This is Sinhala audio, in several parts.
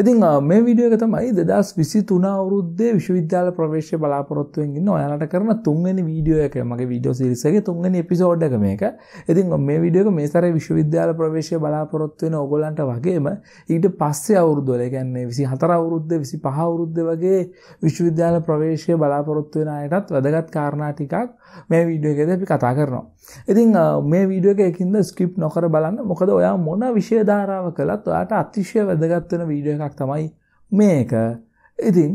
ඉතින් මේ වීඩියෝ එක තමයි 2023 අවුරුද්දේ විශ්වවිද්‍යාල ප්‍රවේශය බලාපොරොත්තුෙන් ඉන්න ඔයාලට කරන තුන්වෙනි වීඩියෝ එක මගේ වීඩියෝ සීරීස් එකේ තුන්වෙනි එපිසෝඩ් එක මේක. ඉතින් මේ වීඩියෝ එක මේ සැරේ විශ්වවිද්‍යාල ප්‍රවේශය බලාපොරොත්තු වෙන ඕගොල්ලන්ට වගේම ඊට පස්සේ අවුරුද්දවල ඒ කියන්නේ 24 අවුරුද්දේ 25 අවුරුද්දේ වගේ විශ්වවිද්‍යාල ප්‍රවේශය බලාපොරොත්තු වෙන අයටත් වැදගත් කාරණා ටිකක් මේ වීඩියෝ එකද අපි කතා කරනවා ඉතින් මේ වීඩියෝ එක එකින්ද ස්ක්‍රිප් නොකර බලන්න මොකද ඔයා මොන විෂයධාරාව කළත් ඔයාට අතිශය වැදගත්වන වීඩියෝ එකක් තමයි මේක ඉතින්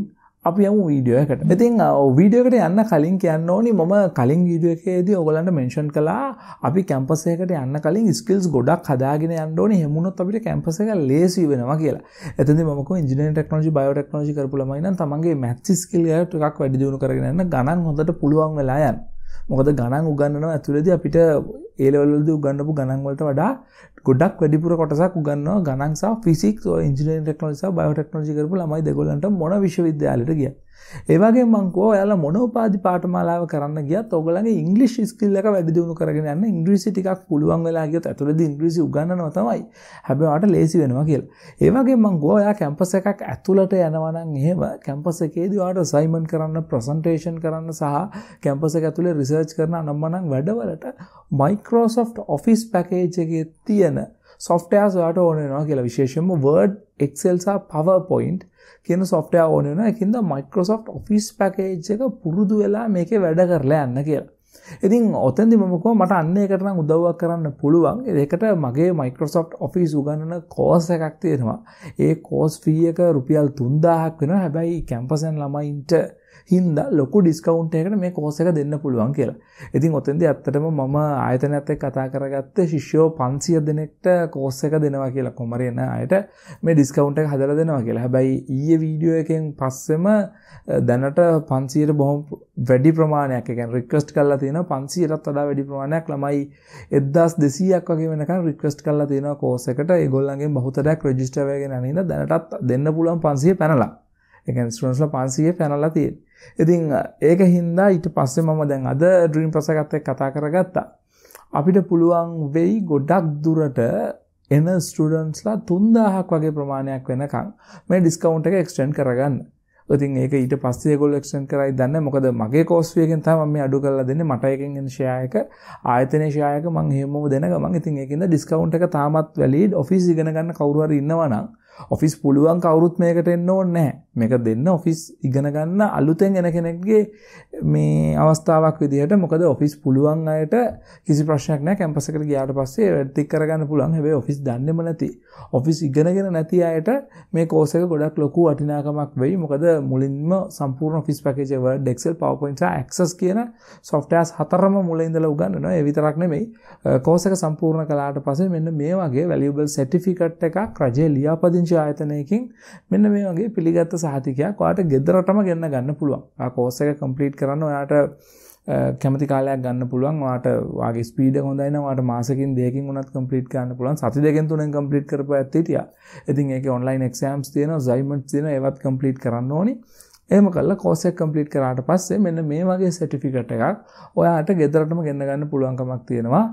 අපි යමු වීඩියෝ එකට ඉතින් වීඩියෝකට යන්න කලින් කියන්න ඕනි මම කලින් වීඩියෝ එකේදී ඔයගලන්ට මෙන්ෂන් කළා අපි කැම්පස් එකකට යන්න කලින් ස්කිල්ස් ගොඩක් හදාගෙන යන්න ඕනේ හැමුණොත් අපිට කැම්පස් එක ලේසි වෙනවා කියලා. එතනදී මම කෝ ඉන්ජිනියරින් ටෙක්නොලොජි බයෝ ටෙක්නොලොජි කරපු ළමයි නම් තමන්ගේ මැත්ස් ස්කිල් එකක් වැඩි දියුණු කරගෙන යන්න ගණන් හොඳට පුළුවන් වෙලා යන්න. මොකද ගණන් උගන්වනවා ඇතුළේදී අපිට ඒ level වලදී උගන්වපු ගණන් වලට වඩා ගොඩක් වැඩිපුර කොටසක් උගන්වනවා ගණන් සහ ෆිසික්ස් ඔය ඉන්ජිනේරින් ටෙක්නොලොජි සහ බයෝටෙක්නොලොජි කරපු ළමයි දෙගොල්ලන්ට මොන විශ්වවිද්‍යාලයට ගියත් ඒ වගේම මං කෝ ඔයාලා මොන උපාධි පාඨමාලාව කරන්න ගියත් ඔයගොල්ලන්ගේ ඉංග්‍රීසි ස්කිල් එක වැඩි දියුණු කරගෙන යන්න ඉංග්‍රීසි ටිකක් පුළුවන් වෙලා ගියොත් ඇතුළේදී ඉංග්‍රීසි උගන්වනවා තමයි හැබැයි ඔයාලට ලේසි වෙනවා කියලා ඒ වගේම මං කෝ ඔයා කැම්පස් එකක් ඇතුළට යනවා නම් එහෙම කැම්පස් එකේදී ඔයාලට අසයින්මන්ට් කරන්න ප්‍රසන්ටේෂන් කරන්න සහ කැම්පස් එක ඇතුලේ රිසර්ච් කරන අනම්මනම් වැඩවලට මයික්‍රෝ Microsoft Office package එකේ තියෙන softwares ඔයාලට ඕන වෙනවා කියලා විශේෂයෙන්ම Word, Excel සහ PowerPoint කියන software ඕන වෙනවා. ඒකින්ද Microsoft Office package එක පුරුදු වෙලා මේකේ වැඩ කරලා යන්න කියලා. ඉතින් ඔතැදි මමකෝ මට අන්න එකට නම් උදව්වක් කරන්න පුළුවන් ඒකට මගේ මයිකෝසොෆ් ඔෆිස් උගන්නන කෝස් එකක් තියෙනවා ඒ කෝස් ෆී එක රුපියල් තුන්දාහක් වෙන හැබැයි කැම්පසන් ළමයින්ට හින්දා ලොකු ඩිස්කවුන්ට් එකකට මේ කෝස් එක දෙන්න පුළුවන් කියලා. ඉතින් ඔතෙන්දී ඇත්තටම මම ආයතනයත් එක්ක කතා කරගත්තේ ශිෂ්‍යෝ 500 දෙනෙක්ට කෝස් එක දෙනවා කියලා කොමරේන අයට මේ ඩිස්කවුන්ට් එක හදලා දෙනවා කියලා. හැබැයි ඊයේ වීඩියෝ එකෙන් පස්සෙම දැනට 500ට බොහොම වැඩි ප්‍රමාණයක් ඒ කියන්නේ රික්වෙස්ට් කරලා තියෙනවා 500ටත් වඩා වැඩි ප්‍රමාණයක් ළමයි 1200ක් වගේ වෙනකන් රික්වෙස්ට් කරලා තියෙනවා කෝස් එකට ඒගොල්ලන්ගෙන් බහුතරයක් රෙජිස්ටර් වෙගෙන අනින දැනටත් දෙන්න පුළුවන් 500 පැනලා ඒ කියන්නේ ස්ටුඩන්ට්ස්ලා 500 පැනලා තියෙන්නේ. ඉතින් ඒක හින්දා ඊට පස්සේ මම දැන් අද ඩ්‍රීම් ප්‍රසකත් එක්ක කතා කරගත්තා. අපිට පුළුවන් වෙයි ගොඩක් දුරට එන ස්ටුඩන්ට්ස්ලා 3000ක් වගේ ප්‍රමාණයක් වෙනකන් මේ ඩිස්කවුන්ට් එක එක්ස්ටෙන්ඩ් කරගන්න. ඉතින් ඒක ඊට පස්සේ ඒගොල්ලෝ එක්ස්ටෙන්ඩ් කරයි දන්නේ මොකද මගේ කෝස්ට් එකෙන් තමයි මම මේ අඩු කරලා දෙන්නේ මට එකෙන් එන ෂෙයා එක ආයතනයේ ෂෙයා එක මම හැමෝම දෙන ගමන් ඉතින් ඒකින්ද ඩිස්කවුන්ට් එක තාමත් වැලිඩ් ඔෆිස් ඉගෙන ගන්න කවුරු හරි ඉන්නවා නම් ඔෆිස් පුළුවන් කවුරුත් මේකට එන්න ඕනේ නැහැ. මේක දෙන්න ඔෆිස් ඉගෙන ගන්න අලුතෙන් එන කෙනෙක්ගේ මේ අවස්ථාවක් විදිහට මොකද ඔෆිස් පුළුවන් අයට කිසි ප්‍රශ්නයක් නැහැ කැම්පස් එකට ගියාට පස්සේ වැඩික් කරගන්න පුළුවන්. හැබැයි ඔෆිස් දන්නේම නැති. ඔෆිස් ඉගෙනගෙන නැති අයට මේ කෝස් එක ගොඩක් ලොකු වටිනාකමක් වෙයි. මොකද මුලින්ම සම්පූර්ණ ඔෆිස් පැකේජ් එක Word, Excel, PowerPoint සහ Access කියන softwares හතරම මුලින් ඉඳලා උගන්වනවා. ඒ විතරක් නෙමෙයි. කෝස් එක සම්පූර්ණ කළාට පස්සේ මෙන්න මේ වගේ valuable certificate එකක් රජය ලියාපදිංචි ඉංචි ආයතනයකින් මෙන්න මේ වගේ පිළිගත්ත සහතිකයක් ඔයාට ගෙදරටම ගෙන්න ගන්න පුළුවන්. ආ කෝස් එක කම්ප්ලීට් කරන්න ඔයාට කැමති කාලයක් ගන්න පුළුවන් වාට වගේ ස්පීඩ හොඳයින වාට මාසකින් දෙකින් උනත් කම්පලීට් කරන්න පුළුවන් සති දෙකෙන් තුනෙන් කම්පලීට් කරපු ඇත්තටිය ඉතින් ඒක ඔන්ලයින් එක්ෂෑම්ස් තියෙන සයිමට් තියෙන ඒවත් කම්පලීට් කරන්න ඕනි එහම කල්ලා කෝසයක් කම්පලීට් කරාට පස්සේ මෙන්න මේ වගේ සැටිෆිකට එකක් ඔයාට ගෙදරටම ගෙන්න්න ගන්න පුළුවන්කමක් තියෙනවා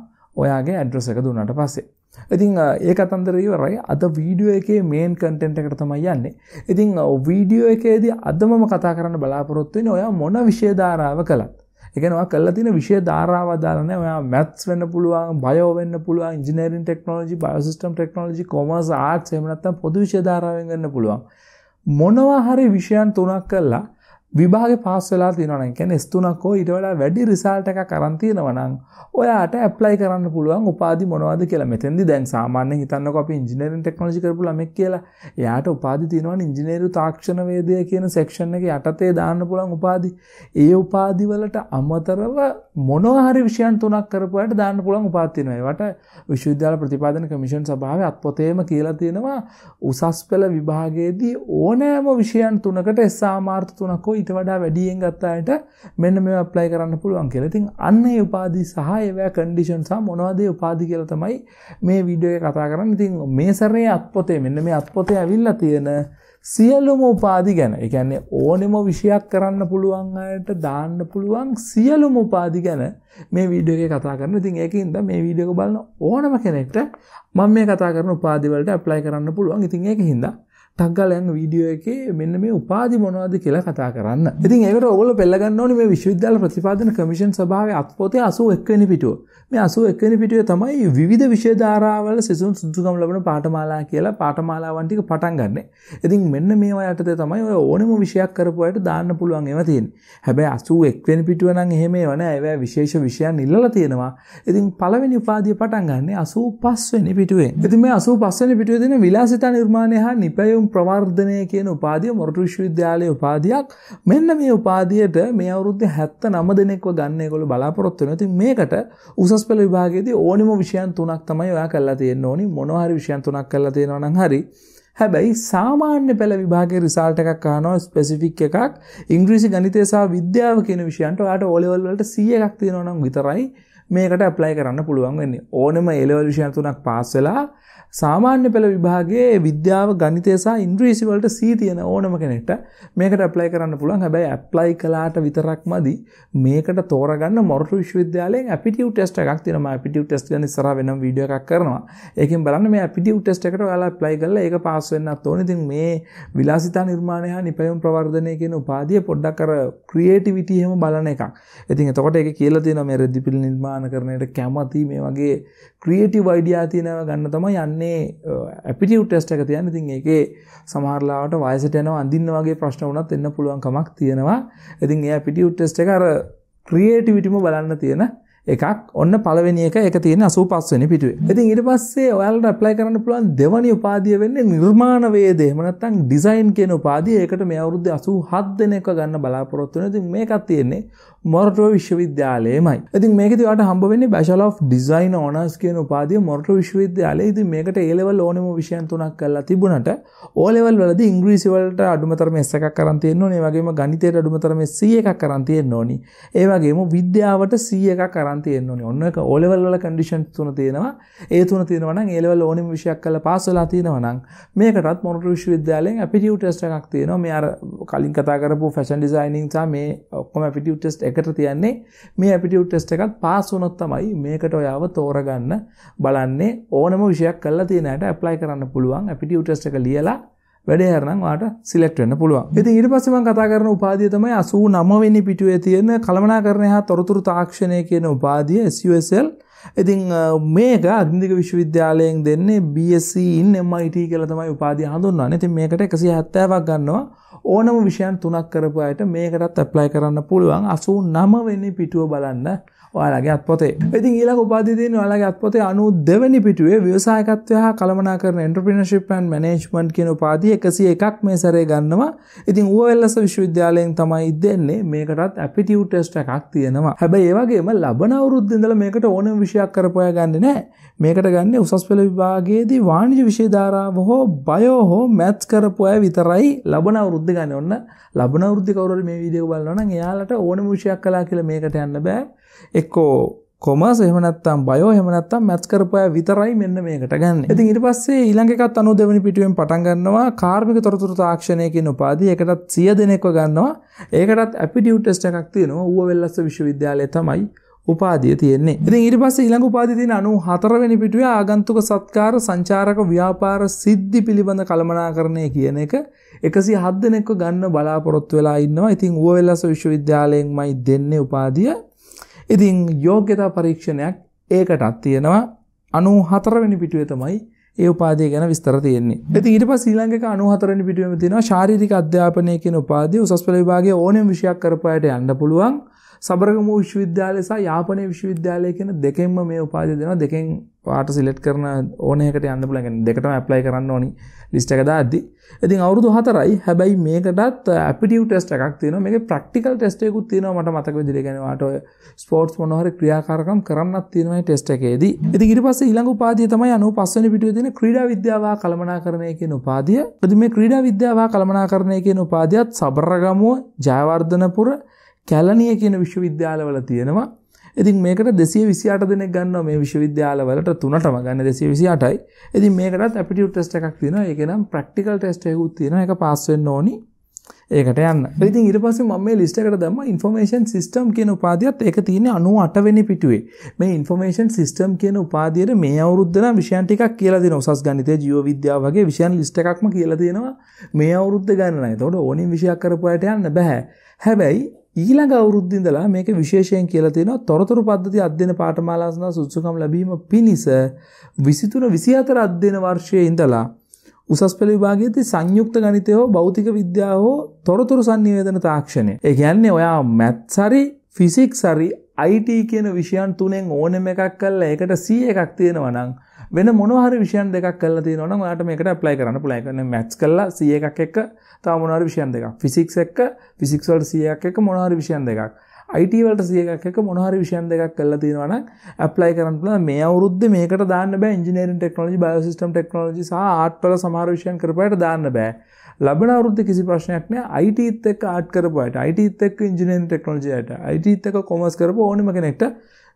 ඔයාගේ ඇඩ්‍රස එක දුන්නට පස්සේ ඉතින් ඒ කතන්දරය ඉවරයි. අද වීඩියෝ එකේ මේන් කන්ටෙන්ට් එකට තමයි යන්නේ. ඉතින් වීඩියෝ එකේදී අද මම කතා කරන්න බලාපොරොත්තු වෙන්නේ ඔයා මොන විෂය ධාරාව කළත්. ඒ කියන්නේ ඔයා කළා තියෙන විෂය ධාරාව දාලානේ ඔයා මැත්ස් වෙන්න පුළුවන්, බයෝ වෙන්න පුළුවන්, engineering technology, biosystem technology, commerce arts එහෙම නැත්නම් පොදු විෂය ධාරාවෙන් වෙන්න පුළුවන්. මොනවා හරි විෂයන් තුනක් කළා විභාග පාස් වෙලා තියෙනවා නම් කියන්නේ S3ක් හෝ ඊට වඩා වැඩි රිසල්ට් එකක් අරන් තියෙනවා නම් ඔයාට ඇප්ලයි කරන්න පුළුවන් උපාධි මොනවද කියලා. මෙතෙන්දි දැන් සාමාන්‍යයෙන් හිතන්නකෝ අපි ඉංජිනේරින් ටෙක්නොලොජි කරපු ළමෙක් කියලා. එයාට උපාධි තියෙනවනේ ඉංජිනේරු තාක්ෂණ වේදය කියන සෙක්ෂන් එකේ යටතේ දාන්න පුළුවන් උපාධි. ඒ උපාධි වලට අමතරව මොනවා හරි විෂයන් තුනක් කරපුවාට දාන්න පුළුවන් උපාධි තියෙනවා. ඒවට විශ්වවිද්‍යාල ප්‍රතිපාදන කමිෂන් සභාවේ අත්පොතේම කියලා තියෙනවා උසස් පෙළ විභාගයේදී ඕනෑම විෂයන් තුනකට SR මාර්ක තුනක් හෝ ඊට වඩා වැඩියෙන් ගත්ත අයට මෙන්න මේවා ඇප්ලයි කරන්න පුළුවන් කියලා. ඉතින් අන්න ඒ උපාධි සහ ඒවැ කන්ඩිෂන් සහ මොනවද ඒ උපාධි කියලා තමයි මේ වීඩියෝ එකේ කතා කරන්නේ. ඉතින් මේ සැරේ අත්පොතේ මෙන්න මේ අත්පොතේ ඇවිල්ලා තියෙන සියලුම උපාදි ගැන එකන්නේ ඕනෙම විෂයක් කරන්න පුළුවන් අයට දාන්න පුළුවන් සියලුම උපාදි ගැන මේ වීඩියෝගේ කතා කරන ඉතින් ඒකින්ද මේ වීඩියෝක බලන ඕනම කෙනෙක්ට මම මේ කතා කරන උපාදිවලට ඇප්ලයි කරන්න පුළුවන් ඉතින් ඒක හින්දා තක්ගලයන් වීඩියෝ එක මෙන්න මේ උපාදි මොනවාද කියලා කතා කරන්න ඉතින් ඒකට ඔගොල්ලෝ පෙළගන්න ඕනේ මේ විශ්වවිද්‍යාල ප්‍රතිපාදන කමිෂන් සභාවේ අත්පොතේ 81 වෙනි පිටුව. මේ 81 වෙනි පිටුවේ තමයි විවිධ විෂය ධාරාවල සිසුන් සුදුසුකම් ලබන පාඨමාලා කියලා පාඨමාලාවන් ටික පටන් ගන්නෙ. ඉතින් මෙන්න මේවා යටතේ තමයි ඔය ඕනෙම විෂයක් කරපු අයට දාන්න පුළුවන් ඒවා තියෙන්නේ. හැබැයි 81 වෙනි පිටුව නම් එහෙම ඒවා නෑ. ඒවා විශේෂ විෂයන් ඉල්ලලා තියෙනවා. ඉතින් පළවෙනි උපාධිය පටන් ගන්නෙ 85 වෙනි පිටුවෙන්. ඉතින් මේ 85 වෙනි පිටුවේ තියෙන විලාසිතා නිර්මාණය හා නිපැයුම් ප්‍රවර්ධනය කියන උපාදිය මොරටු විශ්වවිද්‍යාලයේ උපාධියක් මෙන්න මේ උපාදියට මේ අවුරුද්දේ 79 දෙනෙක්ව ගන්න ඒගොල්ලෝ බලාපොරොත්තු වෙනවා. ඉතින් මේකට උසස් පෙළ විභාගයේදී ඕනෙම විෂයන් තුනක් තමයි ඔයා කරලා තියෙන්න ඕනි. මොනවා හරි විෂයන් තුනක් කරලා තියෙනවා නම් හරි හැබැයි සාමාන්‍ය පෙළ විභාගේ රිසාල්ට එකක් අහනවා ස්පෙසිෆික් එකක් ඉංග්‍රීසි ගනිතය සහ විද්‍යාව කියන විෂයන්ට ඔයාට ඕලෙවල් වලට 100 එකක් තියෙනවා නම් විතරයි මේකට ඇප්ලයි කරන්න පුළුවන් වෙන්නේ. ඕනෙම A level විෂයන් තුනක් පාස් වෙලා සාමාන්‍ය පෙළ විභාගයේ විද්‍යාව ගණිතය සහ ඉංග්‍රීසි වලට C තියෙන ඕනම කෙනෙක්ට මේකට ඇප්ලයි කරන්න පුළුවන්. හැබැයි ඇප්ලයි කළාට විතරක් මදි. මේකට තෝරගන්න මොරටු විශ්වවිද්‍යාලයෙන් aptitude test එකක් තියෙනවා. මම aptitude test ගැන ඉස්සරහ වෙනම වීඩියෝ එකක් කරනවා. ඒකෙන් බලන්න මේ aptitude test එකට ඔයාලා ඇප්ලයි කරලා ඒක පාස් වෙන්නත් ඕනේ. ඉතින් මේ විලාසිතා නිර්මාණය හා නිපැයුම් ප්‍රවර්ධනය කියන උපාධිය පොඩ්ඩක් අර ක්‍රියේටිවිටි එහෙම බලන එකක්. ඉතින් එතකොට ඒක කියලා තියෙනවා මේ රෙද්දිපිලි නිර්මාණ නිර්මාණ කරණයට කැමති මේ වගේ ක්‍රියටව වයිඩියා තියනව ගන්න තම යන්නේ අපිටියව් ටෙස්ට එක තියන්න ඉතින් ඒකේ සමහරලාට වයසට යන අඳන්න වගේ ප්‍රශ්න වනත් එන්න පුළුවන්කමක් තියෙනවා ඉතින් ඒ පිටියව් ටෙස්ට එකර ක්‍රියේටිවිටිම බලන්න තියෙන එකක් ඔන්න පළවෙනි එක එක තියෙන 85 වෙනි පිටුවේ. ඉතින් ඊට පස්සේ ඔයාලට ඇප්ලයි කරන්න පුළුවන් දෙවැනි උපාධිය වෙන්නේ නිර්මාණ වේද. එහෙම නැත්නම් ඩිසයින් කියන උපාධිය. ඒකට මේ අවුරුද්දේ 87 දෙනෙක්ව ගන්න බලාපොරොත්තු වෙනවා. ඉතින් මේකක් තියෙන්නේ මොරටුව විශ්වවිද්‍යාලයේමයි. ඉතින් මේකදී ඔයාලට හම්බ වෙන්නේ Bachelor of Design Honors කියන උපාධිය මොරටුව විශ්වවිද්‍යාලයේ. ඉතින් මේකට A level ඕනෙම විෂයන් තුනක් කරලා තිබුණට O level වලදී ඉංග්‍රීසි වලට අඩුම තරමේ S එකක් කරන් තියෙන්න ඕනේ. ඒ වගේම ගණිතයට අඩුම තරමේ C එකක් කරන් තියෙන්න ඕනේ. ඒ වගේම විද්‍යාවට C එකක් කරන් අරන් තියෙන්න ඕනේ. ඔන්න ඔක O level වල conditions තුන තියෙනවා. ඒ තුන තියෙනවා නම් A level ඕනෙම විෂයක් කරලා පාස් වෙලා තියෙනවා නම් මේකටත් මොනටු විශ්වවිද්‍යාලයෙන් aptitude test එකක් තියෙනවා. මේ අර කලින් කතා කරපු fashion designing සහ මේ ඔක්කොම aptitude test එකට තියන්නේ. මේ aptitude test එකත් පාස් වුණොත් තමයි මේකට ඔයාව තෝරගන්න බලන්නේ ඕනම විෂයක් කරලා තියෙන හැට apply කරන්න පුළුවන් aptitude test එක ලියලා වැඩේ හරනම් වාට සිලෙක්ට් වෙන්න පුළුවන්. ඉතින් ඊට පස්සේ මම කතා කරන උපාධිය තමයි 89 වෙනි පිටුවේ තියෙන කළමනාකරණය හා තොරතුරු තාක්ෂණය කියන උපාධිය SUSL ඉතින් මේක අධික විශ්වවිද්‍යාලයෙන් දෙන්නේ BSc in MIT කියලා තමයි උපාධිය හඳුන්වන්නේ. ඉතින් මේකට 170ක් ගන්නවා. ඕනම විෂයන් තුනක් කරපු අයට මේකටත් apply කරන්න පුළුවන්. 89 වෙනි පිටුව බලන්න. ඔයාලගේ අත්පොතේ. ඉතින් ඊළඟ උපාධිය තියෙන ඔයාලගේ අත්පොතේ 92 වෙනි පිටුවේ ව්‍යවසායකත්වය හා කළමනාකරණ එන්ටර්ප්‍රිනර්ෂිප් and මැනේජ්මන්ට් කියන උපාධිය 101ක් මේ සැරේ ගන්නවා. ඉතින් ඌවැල්ලස විශ්වවිද්‍යාලයෙන් තමයි දෙන්නේ. මේකටත් aptitude test එකක් තියෙනවා. හැබැයි ඒ වගේම ලබන අවුරුද්දේ ඉඳලා මේකට ඕනම විෂයක් කරපොයා ගන්න නෑ මේකට ගන්න උසස් පෙළ විභාගයේදී වාණිජ විෂය ධාරාව හෝ බයෝ හෝ මැත්ස් කරපොය විතරයි ලබන අවුරුද්ද ගන්න ඔන්න ලබන අවුරුද්දේ කවුරු මේ වීඩියෝ බලනවා නම් එයාලට ඕනම විෂයක් කළා කියලා මේකට යන්න බෑ එක්කෝ කොමර්ස් එහෙම නැත්නම් බයෝ එහෙම නැත්නම් මැත්ස් කරපුවා විතරයි මෙන්න මේකට ගන්න. ඉතින් ඊට පස්සේ ඊළඟ එකත් 92 පිටුවෙන් පටන් ගන්නවා කාර්මික තොරතුරු තාක්ෂණය කියන උපාධිය. ඒකටත් 100 දෙනෙක්ව ගන්නවා. ඒකටත් ඇපිටියුඩ් ටෙස්ට් එකක් තියෙනවා. ඌව වෙල්ලස්ස විශ්වවිද්‍යාලය තමයි උපාදිය තියෙන්නේ. ඉතින් ඊට පස්සේ ඊළඟ උපාදිය තියෙන 94 වෙනි පිටුවේ ආගන්තුක සත්කාර සංචාරක ව්‍යාපාර සිද්ධි පිළිබඳ කළමනාකරණය කියන එක 107 දෙනෙක්ව ගන්න බලාපොරොත්තු වෙලා ඉන්නවා. ඉතින් ඌවෙල්ලස විශ්වවිද්‍යාලයෙන්මයි දෙන්නේ උපාදිය. ඉතින් යෝග්‍යතා පරීක්ෂණයක් ඒකටත් තියෙනවා. 94 වෙනි පිටුවේ තමයි ඒ උපාදිය ගැන විස්තර තියෙන්නේ. ඉතින් ඊට පස්සේ ඊළඟ එක 94 වෙනි පිටුවේම තියෙනවා ශාරීරික අධ්‍යාපනය කියන උපාදිය උසස් පෙළ විභාගයේ ඕනෑම විෂයක් කරපායට යන්න පුළුවන්. සබරගමු විශ්වවිද්‍යාලය සහ යාපනය විශ්වවිද්‍යාලය කියන දෙකෙන්ම මේ උපාධිය දෙනවා. දෙකෙන් පාට සිලෙක්ට් කරන ඕන එකකට යන්න පුළුවන්. يعني දෙකටම ඇප්ලයි කරන්න ඕනි ලිස්ට් එක දාද්දි. ඉතින් අවුරුදු 4යි. හැබැයි මේකටත් ඇපිටිව් ටෙස්ට් එකක් තියෙනවා. මේකේ ප්‍රැක්ටිකල් ටෙස්ට් එකකුත් තියෙනවා මට මතක විදිහට. يعني වාට ඔය ස්පෝර්ට්ස් මොනවා හරි ක්‍රියාකාරකම් කරන්නත් තියෙනවා මේ ටෙස්ට් එකේදී. ඉතින් ඊට පස්සේ ඊළඟ උපාධිය තමයි 95 වෙනි පිටුවේ තියෙන ක්‍රීඩා විද්‍යාව හා කළමනාකරණය කියන උපාධිය. ඉතින් මේ ක්‍රීඩා විද්‍යාව හා කළමනාකරණය කියන උපාධියත් සබරගමුව ජයවර්ධනපුර කැලණිය කියන විශ්වවිද්‍යාලවල තියෙනවා. ඉතින් මේකට 228 දෙනෙක් ගන්නවා මේ විශ්වවිද්‍යාලවලට තුනටම ගන්න 228යි. ඉතින් මේකටත් aptitude test එකක් තියෙනවා. ඒක නම් practical test එකකුත් තියෙනවා. ඒක pass වෙන්න ඕනි. ඒකට යන්න. ඉතින් ඊට පස්සේ මම මේ ලිස්ට් එකට දැම්මා ইনফরমේෂන් සිස්ටම් කියන උපාධියත් ඒක තියෙන්නේ 98 වෙනි පිටුවේ. මේ ইনফরমේෂන් සිස්ටම් කියන උපාධියට මේ අවුරුද්ද නම් විෂයන් ටිකක් කියලා දෙනවා. උසස් ගණිතය, ජීව විද්‍යාව වගේ විෂයන් ලිස්ට් එකක්ම කියලා දෙනවා මේ අවුරුද්ද ගණන. එතකොට ඕනින් විෂයක් කරපු අයට යන්න බෑ. හැබැයි ඊළඟ අවුරුද්දින්දලා මේක විශේෂයෙන් කියලා තියෙනවා තොරතුරු පද්ධති අධ්‍යයන පාඨමාලා සඳහා සුදුසුකම් ලැබීම පිණිස 23 24 අධ්‍යයන වර්ෂයේ ඉඳලා උසස් පෙළ විභාගයේදී සංයුක්ත ගණිතය හෝ භෞතික විද්‍යාව හෝ තොරතුරු sannivedana තාක්ෂණය. ඒ කියන්නේ ඔයා maths හරි physics හරි IT කියන විෂයන් තුනෙන් ඕනෙම එකක් කරලා ඒකට 100 එකක් තියෙනවා නම් වෙන මොනහරි විෂයන් දෙකක් කරලා තියෙනවා නම් ඔයාලට මේකට ඇප්ලයි කරන්න පුළුවන්. ඒ කියන්නේ මැත්ස් කරලා C එකක් එක්ක තව මොනහරි විෂයන් දෙකක්. ෆිසික්ස් එක්ක ෆිසික්ස් වලට C එකක් එක්ක මොනහරි විෂයන් දෙකක්. IT වලට C එකක් එක්ක මොනහරි විෂයන් දෙකක් කරලා තියෙනවා නම් ඇප්ලයි කරන්න පුළුවන්. මේ අවුරුද්දේ මේකට දාන්න බෑ ඉන්ජිනේරින් ටෙක්නොලොජි, බයෝසිස්ටම් ටෙක්නොලොජි සහ ආර්ට් වල සමහර විෂයන් කරපුවාට දාන්න බෑ. ලබන අවුරුද්දේ කිසි ප්‍රශ්නයක් නෑ. IT එක්ක ආර්ට් කරපුවාට, IT එක්ක ඉන්ජිනේරින් ටෙක්නොලොජි එකට, IT එක්ක කොමර්ස් කරපුවා ඕනෙම කෙනෙක්ට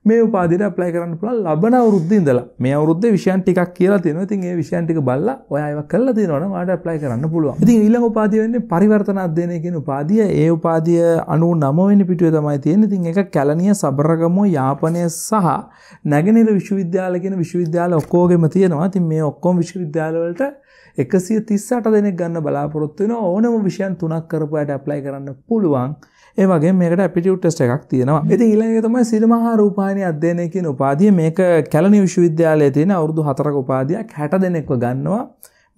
මේ උපාදිට ප්ලයි කරන්න පුළන් ලබන අවුද්ධ ඉඳලා මේ අවුද්ධ විෂයන් ටිකක් කියලා තියෙන ඉතින් ඒ විෂයන්ටික බල්ල ඔයව කල්ල තිනවන මට ප්ලයි කරන්න පුළුව ඉතින් ඉල්ල උපාදිවන්නේ පරිවර්තන අධ්‍යයනය කියෙන උපාදිය ඒ උපාදිය අනු නමවෙනි පිටුව තමයි තියෙන ඉතින් එක කැලනිය සබරගමෝ යාපනය සහ නැගෙනර විශ්වවිද්‍යාල කියෙන විශ්වවිද්‍යාල ඔක්කෝගෙම තියෙනවා තින් මේ ඔක්කොම විශ්වවිද්‍යාලවලට එකසිය තිස්සට දෙනෙක් ගන්න බලාපොරොත්තුවෙන ඕනම විෂයන් තුනක් කරපුයට ඇප්ලයි කරන්න පුළුවන්. ඒවගේ මේකට පිටිුට්ටස් එකක් තියෙනවා ඇති ඉලගේ තමයි සිරිමහා රූපාණය අධ්‍යයනයකින් උපාදිය මේක කැලනි විශ්වවිද්‍යාලය තියෙන අවුදු හතරක උපාදයක් හැට දෙනෙක්ව ගන්නවා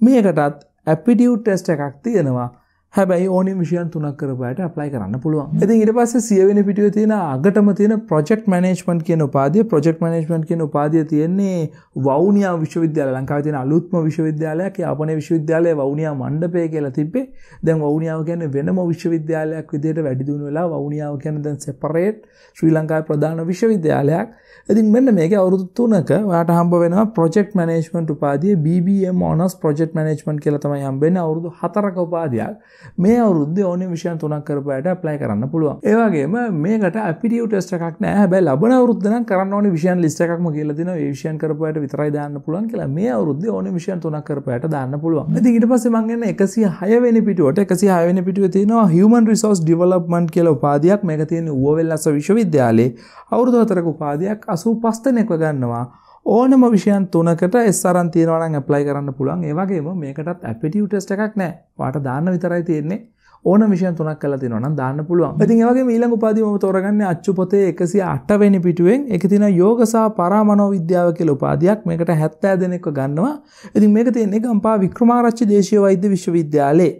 මේකටත් ඇපිටියුට් ටෙස්ට එකක් තියෙනවා හැබැයි ඕනි විෂයන් තුනක් කරපයට අප්ලයි කරන්න පුළුවන් ඉතින් ඊට පස්සේ සියවෙනි පිටුවේ තියෙන අගටම තියෙන ප්‍රොජෙක්ට් මැනේජ්මන්ට් කියන උපාධිය ප්‍රොජෙක්ට් මැනේජ්මන්ට් කියන උපාධිය තියෙන්නේ වවුනියා විශ්වවිද්‍යාලය ලංකාවේ තියෙන අලුත්ම විශ්වවිද්‍යාලයක් යාපනයේ විශ්වවිද්‍යාලය වවුනියා මණ්ඩපය කියලා තිබ්බේ දැන් වවුනියාව කියන්නේ වෙනම විශ්වවිද්‍යාලයක් විදිහට වැඩි දියුණු වෙලා වවුනියාව කියන්නේ දැන් සෙපරේට් ශ්‍රී ලංකාවේ ප්‍රධාන විශ්වවිද්‍යාලයක් ඉතින් මෙන්න මේකේ අවුරුදු 3ක ඔයාට හම්බ වෙනවා ප්‍රොජෙක්ට් මැනේජ්මන්ට් උපාධිය BBM honors project management කියලා තමයි හම්බෙන්නේ අවුරුදු 4ක උපාධියක් මේ අවුද්ද ඕන විෂයන් තුනක් කරපයට ප්ලයි කරන්න පුළුවන් ඒවගේම මේකට අපිටියව ටෙස්ට එකක් නෑ බැ ලබන අවුද්දන කරන්න ඕන විෂයන් ලිස්ට එකක්ම කියලදින විෂයන් කරපයට විතරයි දාන්න පුළුවන් කියලා මේ අවුද්ද ඕන විෂයන් තුනක් කරපයට දාන්න පුළුවන් ඉති ඉට පස මංගන්න එකසි හයවෙනි පිටුවට එකසි හයවෙන පිටුව තියෙනවා හමන් රිසෝස් ඩිවලප්මන්් කියල උපාදයක් මේක තියෙන ුවවෙල්ලස විශ්වවිද්‍යාලේ අවුරුදු හතරක උපාදයක් අසූ පස්තනෙක්ව ගන්නවා ඕනම විෂයන් තුනකට SRන් තියෙනවා නම් ඇප්ලයි කරන්න පුළුවන්. ඒ වගේම මේකටත් aptitude test එකක් නැහැ. වාට දාන්න විතරයි තියෙන්නේ. ඕන විෂයන් තුනක් කරලා තියෙනවා නම් දාන්න පුළුවන්. ඉතින් ඒ වගේම ඊළඟ උපාධිය මම තෝරගන්නේ අච්චු පොතේ 108 වෙනි පිටුවෙන් ඒකේ තියෙන යෝග සහ පරාමනෝවිද්‍යාව කියලා උපාධියක්. මේකට 70 දෙනෙක්ව ගන්නවා. ඉතින් මේක තියෙන්නේ ගම්පා වික්‍රමාරච්චි දේශීය වෛද්‍ය විශ්වවිද්‍යාලයේ.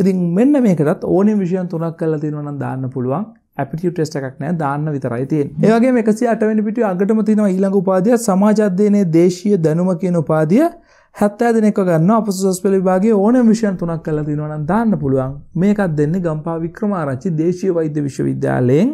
ඉතින් මෙන්න මේකටත් ඕනෙම විෂයන් තුනක් කරලා තියෙනවා නම් දාන්න පුළුවන්. ඇපිටිය ටෙස්ට එකක් නෑ දාන්න විතරයි තියෙන්නේ. ඒ වගේම 108 වෙනි පිටුවේ අගටම තියෙනවා ඊළඟ උපාධිය සමාජ අධ්‍යයනයේ දේශීය දැනුම කියන උපාධිය 70 දිනක ගන්න අපසුසස් පෙළ විභාගයේ ඕනෑම විෂයන් තුනක් කරලා තිනවා නම් දාන්න පුළුවන්. මේකත් දෙන්නේ ගම්පා වික්‍රමාරච්චි දේශීය වෛද්‍ය විශ්වවිද්‍යාලයෙන්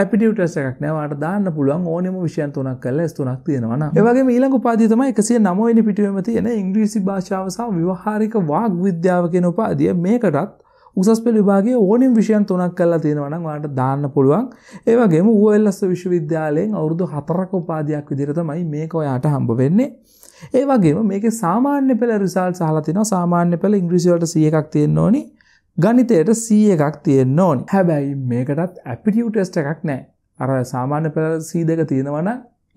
ඇපිටිව් ටෙස්ට් එකක් නෑ. වාට දාන්න පුළුවන් ඕනෑම විෂයන් තුනක් කරලා S3ක් තියෙනවා නම්. ඒ වගේම ඊළඟ උපාධිය තමයි 109 වෙනි පිටුවේම තියෙන ඉංග්‍රීසි භාෂාව සහ ව්‍යවහාරික වාග් විද්‍යාව කියන උපාධිය. මේකටත් උසස් පෙළිභාගේ ඕනින් විෂයන් තුනක් කල්ලා තියෙනවන වාට දාන්න පුළුවන් ඒවගේම ඌල්ලස්ස විශ්වවිද්‍යාලයෙන් අවුරුදු හතරක උපාදයක් විදිරතමයි මේක ඔයාට හම්බ වෙන්නේ ඒ වගේම මේක සාමාන්‍ය පෙළ රිසාල් සහලතින සාමාන්‍ය පෙළ ඉංග්‍රීසිවලට සිය එකක් තියෙන්න ඕනි ගනිතයට සීය එකක් තියෙන්න ඕනි හැබැයි මේකටත් ඇපිටියව් ටෙස්ට එකක් නෑ අර සාමාන්‍ය පෙළ සීදක තියෙනවනම්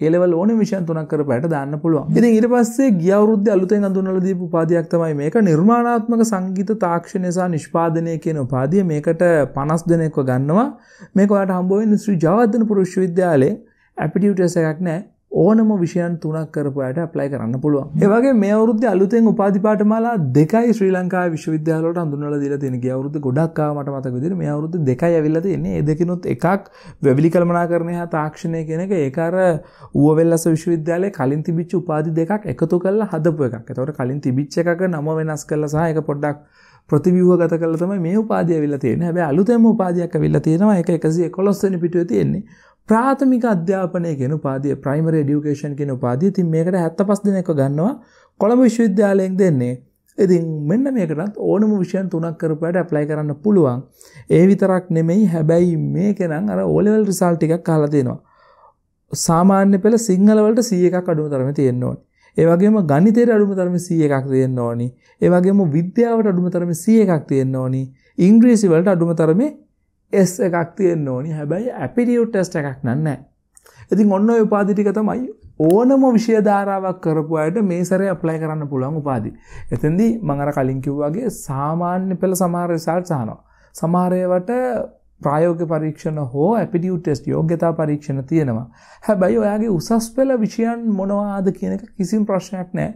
ඒලෙවල් ඕන විෂන් තුනක් කර පැට දාන්න පුළුවන් ඉතින් ඉට පස්සේ ගියවරුද්ධ අලුතෙන් අඳුනල දීපු පාදයක් තමයි මේක නිර්මාණාත්මක සංගීත තාක්ෂණයසා නිෂ්පාදනය කියන උපාදිය මේකට පනස් දෙනෙක්ව ගන්නවා මේකට හම්බෝෙන් ශ්‍රී ජවර්ධන පුරුෂ්විද්‍යාලේ ඇපිටියුටස එකක් නෑ ඕනම විෂයන් තුනක් කරපුයට ප්ලයි කරන්න පුළුව ඒවගේ මේ අවුද්ධ අලුතෙන් උපාධිපාට මලා දෙකයි ශ්‍රී ලංකා විශ්වවිද්‍යාලට අඳුනල දිල තියෙන අවුරුදු ගොඩක්කා මට මතක විදිර මේ අවුරුදු දෙකයි ඇවිල්ල තියන්නේ දෙකනුත් එකක් වැවිලි කළමනා කරණය හා තාක්ෂණය කෙනක ඒකාර ඌවෙල්ලස විශ්වවිද්‍යාලය කලින් තිබිච්ච උපාදි දෙකක් එකතු කල්ලා හදපු එකක් තවට කලින් තිබිච්ච එකක නම වෙනස් කරලා සහ එක පොඩ්ඩක් ප්‍රතිවියහ ගත කලතම මේ උපාදය විල්ල තියෙන හැබ අලුතම උපාදයක් විල්ල තියෙනවා එක එකසි කොස්සන පිටුව තියෙන්නේ ප්‍රාථමික අධ්‍යාපනය කෙන පාදිය ප්‍රයිමර ඩියුකේෂන් කෙන පාදී තින් මේකට හැත්ත පස් දෙනෙක ගන්නවා කොළඹ විශ්වවිද්‍යාලයෙන් දෙන්නේ ඉතින් මෙන්න මේකටත් ඕනම විෂයන් තුනක් කරපයට ඇප්ලයි කරන්න පුළුවන් ඒ විතරක් නෙමෙයි හැබැයි මේකෙනම් අර ඕලෙවල් රිසල්ට් ටිකක් අහලා දෙනවා සාමාන්‍ය පෙළ සිංහල වලට 100 එකක් අඩුම තරමේ තියෙන්න ඕනේ ඒ වගේම ගණිතයට අඩුම තරමේ 100 එකක් තියෙන්න ඕනේ ඒ වගේම විද්‍යාවට අඩුම තරමේ 100 එකක් තියෙන්න ඕනේ ඉංග්‍රීසි වලට අඩුම තරමේ S එකක් තියෙන්න ඕනි හැබැයි ඇපිටියුඩ් ටෙස්ට් එකක් නෑ. ඉතින් ඔන්න ඔය උපාධි ටික තමයි ඕනම විෂය ධාරාවක් කරපු අයට මේ සැරේ ඇප්ලයි කරන්න පුළුවන් උපාධි. එතෙන්දී මම අර කලින් කිව්වාගේ සාමාන්‍ය පෙළ සමහර රිසල්ට්ස් අහනවා. සමහර ඒවට ප්‍රායෝගික පරීක්ෂණ හෝ ඇපිටියුඩ් ටෙස්ට් යෝග්‍යතා පරීක්ෂණ තියෙනවා. හැබැයි ඔයාගේ උසස් පෙළ විෂයන් මොනවාද කියන එක කිසිම ප්‍රශ්නයක් නැහැ.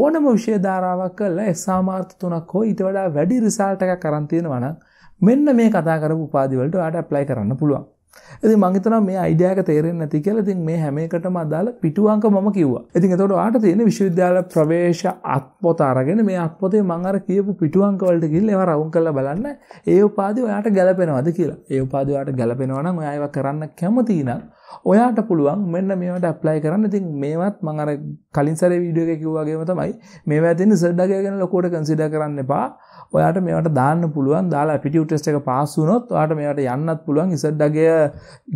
ඕනම විෂය ධාරාවක් කරලා එක්සාමාර්ථ තුනක් හෝ ඊට වඩා වැඩි රිසල්ට් එකක් අරන් තියෙනවා නම් මෙන්න මේ කතා කරපු උපාධි වලට ඔයාට ඇප්ලයි කරන්න පුළුවන්. ඉතින් මං හිතනවා මේ අයිඩියා එක තේරෙන්නේ නැති කියලා. ඉතින් මේ හැම එකටම අදාළ පිටු අංක මම කිව්වා. ඉතින් එතකොට ඔයාට තියෙන විශ්වවිද්‍යාල ප්‍රවේශ අත්පොත අරගෙන මේ අත්පොතේ මං අර කියපු පිටු අංක වලට ගිහින් ඒවා රවුම් කරලා බලන්න. ඒ උපාධි ඔයාට ගැලපෙනවද කියලා. ඒ උපාධි ඔයාට ගැලපෙනවා නම් ඔයා ඒවා කරන්න කැමති නම් ඔයාට පුළුවන් මෙන්න මේවට ඇප්ලයි කරන්න ඉතින් මේවත් මම අර කලින් සැරේ වීඩියෝ එකේ කිව්වා වගේම තමයි මේවා දෙන්නේ සර්ඩ් එකේ ගැන ලොකෝට කන්සිඩර් කරන්න එපා ඔයාට මේවට දාන්න පුළුවන් දාලා ඇපිටියුඩ් ටෙස්ට් එක පාස් වුණොත් ඔයාට මේවට යන්නත් පුළුවන් ඉසඩ් අගේ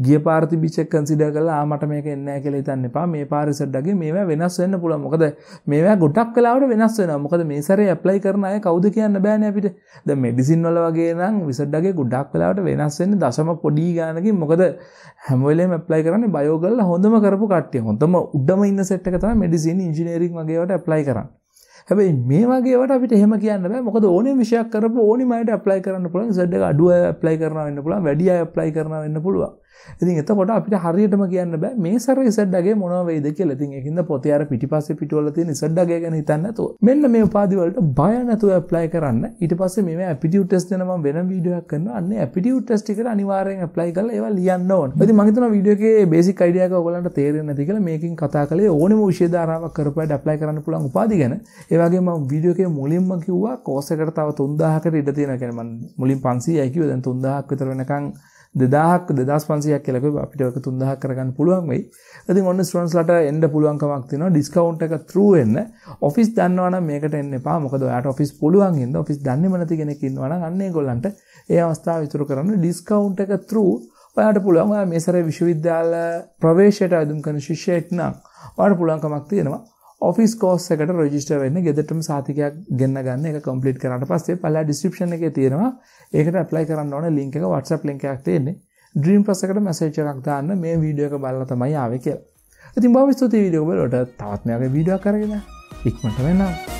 ගිය පාර තිබිච්ච එක කන්සිඩර් කරලා ආ මට මේක එන්නේ නැහැ කියලා හිතන්න එපා මේ පාර ඉසඩ් අගේ මේවා වෙනස් වෙන්න පුළුවන් මොකද මේවා ගොඩක් වෙලාවට වෙනස් වෙනවා මොකද මේ සැරේ ඇප්ලයි කරන අය කවුද කියන්න බෑනේ අපිට දැන් මෙඩිසින් වල වගේ නම් ඉසඩ් අගේ ගොඩක් වෙලාවට වෙනස් වෙන්නේ දශම පොඩි ගානකින් මොකද හැම වෙලේම ඇප්ලයි ප්ලයි කරන්න බයෝගල්ල හොඳම කරපු කට්ටිය හොඳම උඩම ඉන්න සෙට්ක තම මඩිසින් ඉජිනේරික් වගේට ප්ලයි කරන්න හැබයි මේ වගේට අපිට හෙම කියන්න මොකද ඕන විශයක් කරපු ඕනි මයට ප්ලයි කරන්න පුළන් සඩ්ඩ අඩුව ප්ලයි කරන වෙන්න පුළන් වැඩිය ප්ලයි කරන වෙන්න පුළුවන් ඉතින් එතකොට අපිට හරියටම කියන්න බෑ මේ සැර ඉසඩ්ඩගේ මොනවා වෙයිද කියලා. ඉතින් ඒකින්ද පොතේ අර පිටිපස්සේ පිටවල තියෙන ඉසඩ්ඩගේ ගැන හිතන්න නැතුව. මෙන්න මේ උපාධි වලට බය නැතුව apply කරන්න. ඊට පස්සේ මේ aptitude test දෙන මම වෙනම වීඩියෝ එකක් කරනවා. අන්න aptitude test එකට අනිවාර්යෙන් apply කරලා ඒවා ලියන්න ඕන. ඉතින් මම හිතනවා වීඩියෝ එකේ basic idea එක ඔයගලන්ට තේරෙන්නේ නැති කියලා මේකෙන් කතා කළේ ඕනෙම විෂය ධාරාවක් කරපුවාට apply කරන්න පුළුවන් උපාධි ගැන. ඒ වගේම මම වීඩියෝ එකේ මුලින්ම කිව්වා කෝස් එකට තව 3000කට ඉඩ තියෙනවා කියන්නේ මම මුලින් 500යි කිව්වා දැන් 3000ක් විතර වෙනකන් දෙදාහක් දෙදස් පන්සියක් කෙලක අපිට ඔක තුන්දහ කරගන්න පුළුවන් වෙයි ඇති ඔන්න ස්ටන්ස්ලට එන්ඩ පුළුවන්කමක් තින ඩිස්කවන්් එක තරුවන්න ඔෆිස් දන්නවන මේකට එන්න පා මොකද යාට ෆිස් පුළුවන් ඉද ෆිස් දන්න නති කෙනෙකින්වන අන්නේ ගොල්ලන්ට ඒ අවස්ථාව විතුර කරන්න ඩිස්කවන්් එක තරු ඔයාට පුළුවන් මෙසර විශ්වවිද්‍යාල ප්‍රවේශයට අදුම් කන ශිෂ්‍යයෙක්නම් වාට පුළුවන්කමක් තියෙනවා ඔෆිස් කෝස් එකට රෙජිස්ටර් වෙන්න ගෙදරටම සාතිකයක් ගෙන්න ගන්න ඒක කම්ප්ලීට් කරාට පස්සේ පළා ඩිස්ක්‍රිප්ෂන් එකේ තියෙනවා ඒකට ඇප්ලයි කරන්න ඕන ලින්ක් එක WhatsApp link එකක් තියෙන්නේ ඩ්‍රීම් පස් එකට මැසේජ් එකක් දාන්න මේ වීඩියෝ එක බලලා තමයි ආවේ කියලා. ඉතින් බොහොම ස්තුතියි වීඩියෝ වලට තවත් මෙයාගේ වීඩියෝ කරගෙන ඉක්මනට වෙනවා.